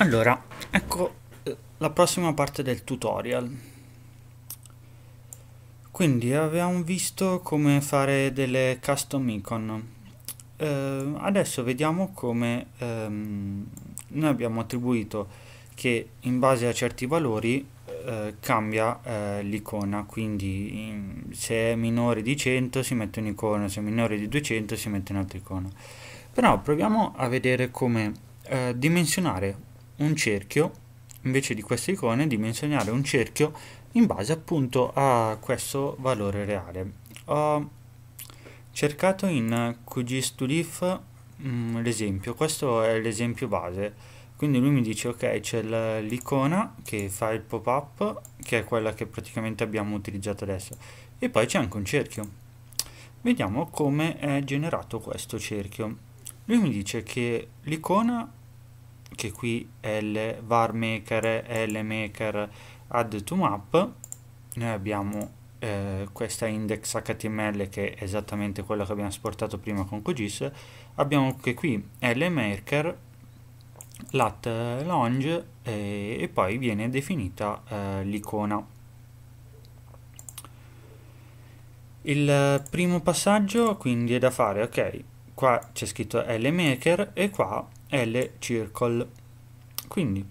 Allora, ecco eh, la prossima parte del tutorial. Quindi avevamo visto come fare delle custom icon. Eh, adesso vediamo come ehm, noi abbiamo attribuito che in base a certi valori eh, cambia eh, l'icona quindi in, se è minore di 100 si mette un'icona se è minore di 200 si mette un'altra icona però proviamo a vedere come eh, dimensionare un cerchio, invece di queste icone, dimensionare un cerchio in base appunto a questo valore reale. Ho cercato in QGIS QGStudif mm, l'esempio, questo è l'esempio base. Quindi lui mi dice ok c'è l'icona che fa il pop-up, che è quella che praticamente abbiamo utilizzato adesso, e poi c'è anche un cerchio. Vediamo come è generato questo cerchio. Lui mi dice che l'icona che qui è il var maker lmaker add to map noi abbiamo eh, questa index html che è esattamente quella che abbiamo esportato prima con QGIS abbiamo anche qui lmaker lat launch eh, e poi viene definita eh, l'icona il primo passaggio quindi è da fare ok qua c'è scritto lmaker e qua l circle quindi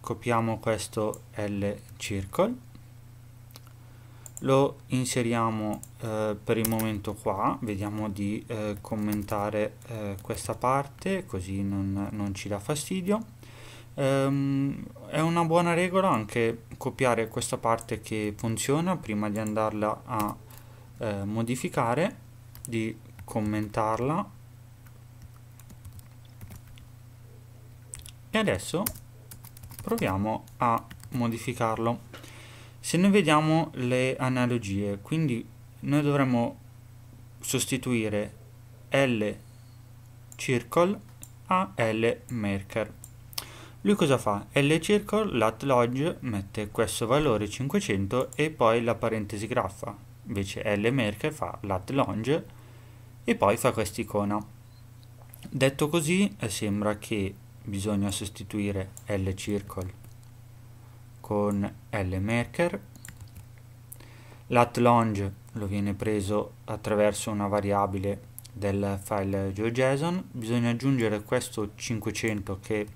copiamo questo L circle lo inseriamo eh, per il momento qua vediamo di eh, commentare eh, questa parte così non, non ci dà fastidio ehm, è una buona regola anche copiare questa parte che funziona prima di andarla a eh, modificare di commentarla e adesso proviamo a modificarlo se noi vediamo le analogie quindi noi dovremmo sostituire L circle a L marker lui cosa fa? L circle lat log mette questo valore 500 e poi la parentesi graffa invece L marker fa lat log e poi fa quest'icona detto così eh, sembra che bisogna sostituire L circle con L maker l'at longe lo viene preso attraverso una variabile del file GeoJSON bisogna aggiungere questo 500 che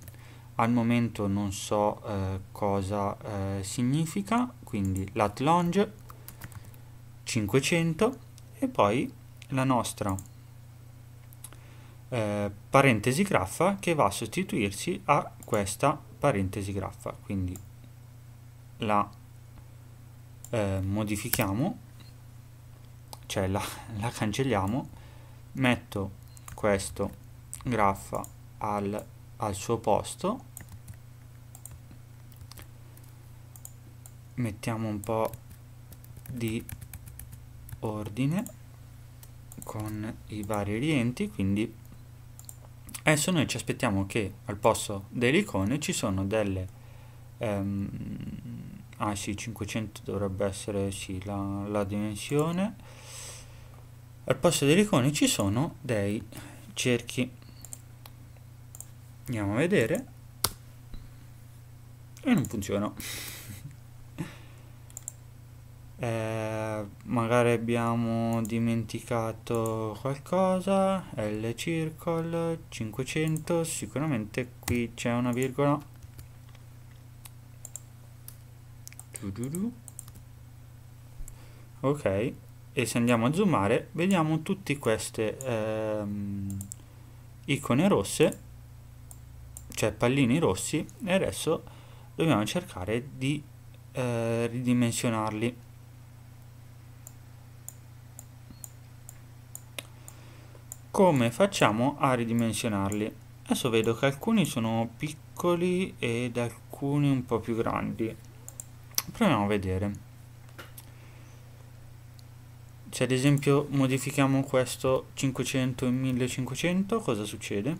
al momento non so eh, cosa eh, significa quindi lat longe 500 e poi la nostra eh, parentesi graffa che va a sostituirsi a questa parentesi graffa quindi la eh, modifichiamo cioè la, la cancelliamo metto questo graffa al, al suo posto mettiamo un po' di ordine con i vari rienti quindi Adesso eh, noi ci aspettiamo che al posto delle icone ci sono delle... Um, ah sì, 500 dovrebbe essere sì, la, la dimensione. Al posto delle icone ci sono dei cerchi. Andiamo a vedere. E non funziona eh, magari abbiamo dimenticato qualcosa L circle 500 sicuramente qui c'è una virgola ok e se andiamo a zoomare vediamo tutte queste ehm, icone rosse cioè pallini rossi e adesso dobbiamo cercare di eh, ridimensionarli come facciamo a ridimensionarli? Adesso vedo che alcuni sono piccoli ed alcuni un po' più grandi. Proviamo a vedere. Cioè ad esempio modifichiamo questo 500 in 1500, cosa succede?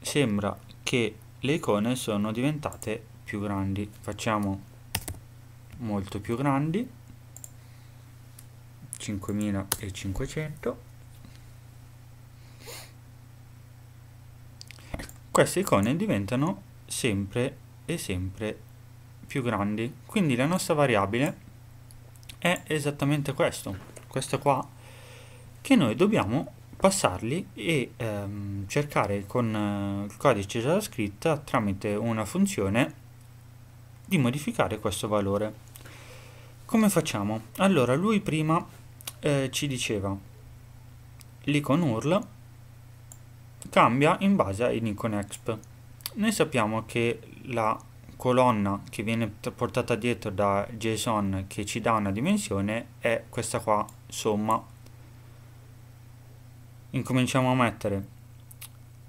Sembra che le icone sono diventate più grandi. Facciamo molto più grandi 5500 queste icone diventano sempre e sempre più grandi quindi la nostra variabile è esattamente questo questo qua che noi dobbiamo passarli e ehm, cercare con eh, il codice JavaScript tramite una funzione di modificare questo valore come facciamo? Allora, lui prima eh, ci diceva l'icon URL cambia in base all'icon exp. Noi sappiamo che la colonna che viene portata dietro da JSON che ci dà una dimensione è questa qua, somma. Incominciamo a mettere,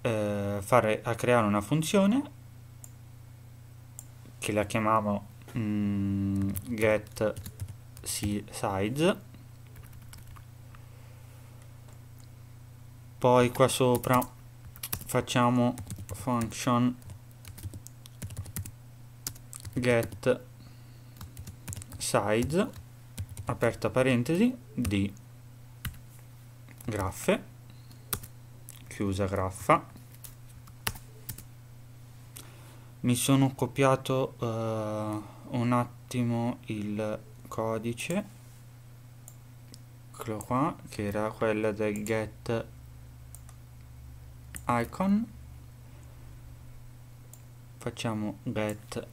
eh, fare, a creare una funzione che la chiamiamo mm, get size poi qua sopra facciamo function get size aperta parentesi di graffe chiusa graffa mi sono copiato uh, un attimo il codice eccolo qua che era quella del get icon facciamo get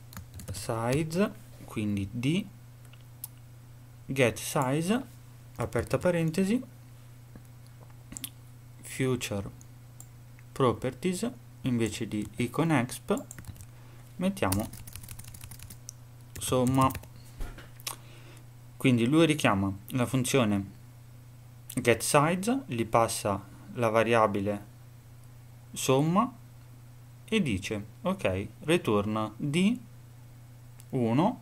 size quindi d get size aperta parentesi future properties invece di icon exp mettiamo somma quindi lui richiama la funzione getSize, gli passa la variabile somma e dice ok return d 1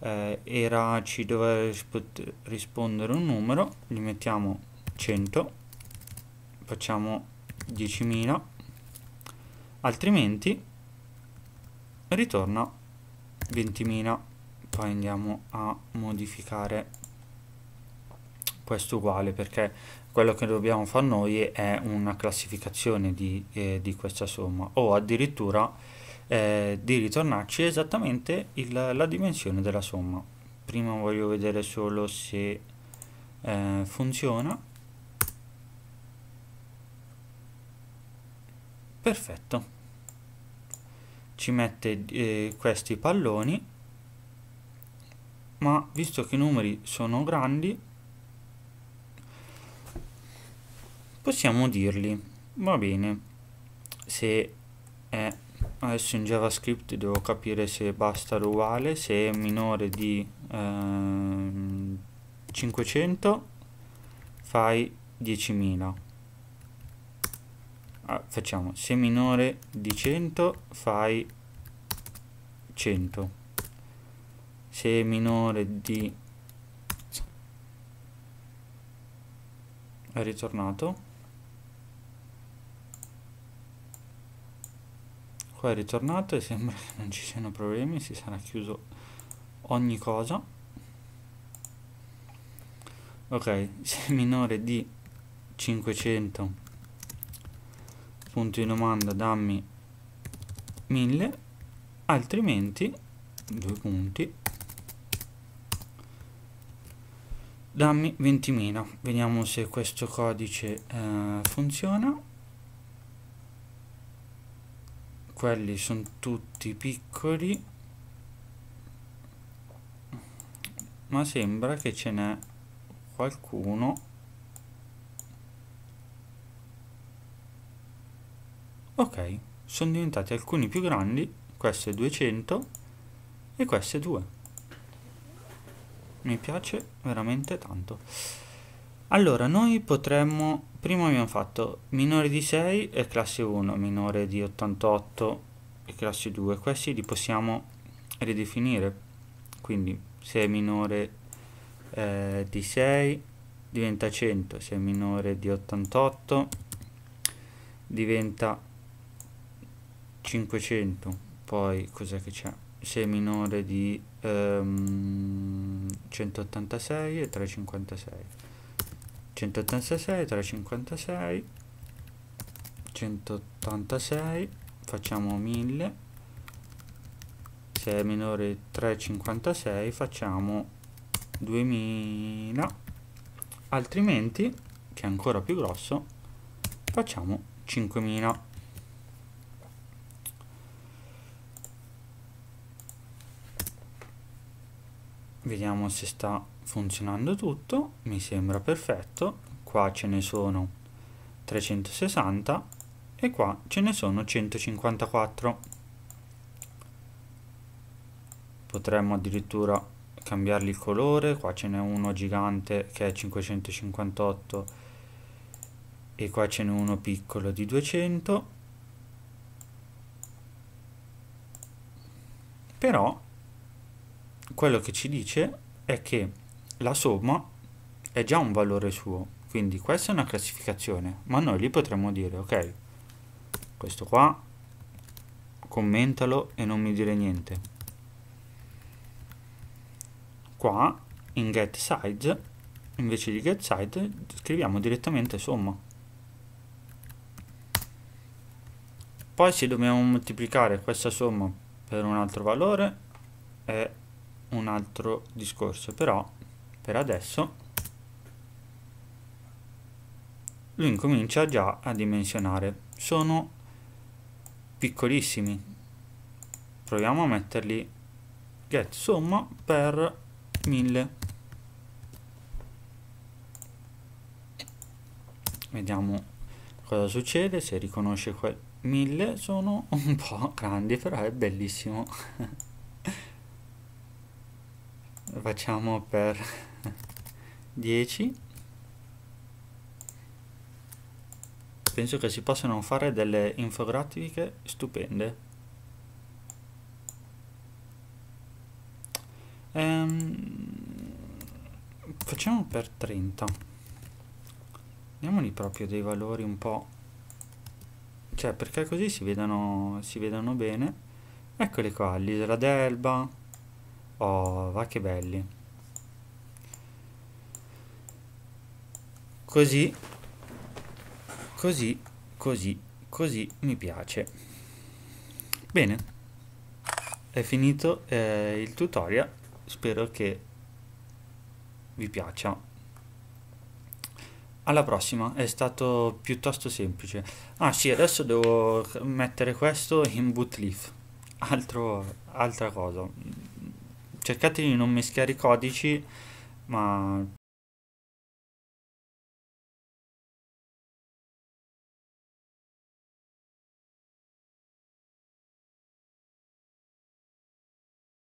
eh, era ci doveva risp rispondere un numero gli mettiamo 100 facciamo 10.000 altrimenti ritorna 20.000 poi andiamo a modificare questo uguale perché quello che dobbiamo fare noi è una classificazione di, eh, di questa somma o addirittura eh, di ritornarci esattamente il, la dimensione della somma prima voglio vedere solo se eh, funziona perfetto ci mette eh, questi palloni ma visto che i numeri sono grandi possiamo dirli va bene se è adesso in javascript devo capire se basta l'uguale se è minore di ehm, 500 fai 10.000 ah, facciamo se è minore di 100 fai 100 se è minore di è ritornato qua è ritornato e sembra che non ci siano problemi si sarà chiuso ogni cosa ok se è minore di 500 punto di domanda dammi 1000 altrimenti due punti dammi 20.000 vediamo se questo codice eh, funziona quelli sono tutti piccoli ma sembra che ce n'è qualcuno ok sono diventati alcuni più grandi questo è 200 e questo è 2 mi piace veramente tanto allora noi potremmo prima abbiamo fatto minore di 6 e classe 1 minore di 88 e classe 2 questi li possiamo ridefinire quindi se è minore eh, di 6 diventa 100 se è minore di 88 diventa 500 poi cos'è che c'è se è minore di um, 186 e 356 186 356 186 facciamo 1000 se è minore 356 facciamo 2000 altrimenti che è ancora più grosso facciamo 5000 vediamo se sta funzionando tutto mi sembra perfetto qua ce ne sono 360 e qua ce ne sono 154 potremmo addirittura cambiarli il colore qua ce n'è uno gigante che è 558 e qua ce n'è uno piccolo di 200 però quello che ci dice è che la somma è già un valore suo quindi questa è una classificazione ma noi gli potremmo dire ok questo qua commentalo e non mi dire niente qua in getSize, invece di getSize, scriviamo direttamente somma poi se dobbiamo moltiplicare questa somma per un altro valore è un altro discorso, però per adesso lui incomincia già a dimensionare. Sono piccolissimi. Proviamo a metterli get sum per 1000. Vediamo cosa succede, se riconosce quel 1000 sono un po' grandi, però è bellissimo. facciamo per 10 penso che si possano fare delle infografiche stupende ehm, facciamo per 30 diamogli proprio dei valori un po' cioè perché così si vedono, si vedano bene eccoli qua l'isola d'Elba Oh, va che belli. Così, così, così, così mi piace. Bene, è finito eh, il tutorial, spero che vi piaccia. Alla prossima, è stato piuttosto semplice. Ah sì, adesso devo mettere questo in bootleaf, Altro, altra cosa cercate di non mischiare i codici, ma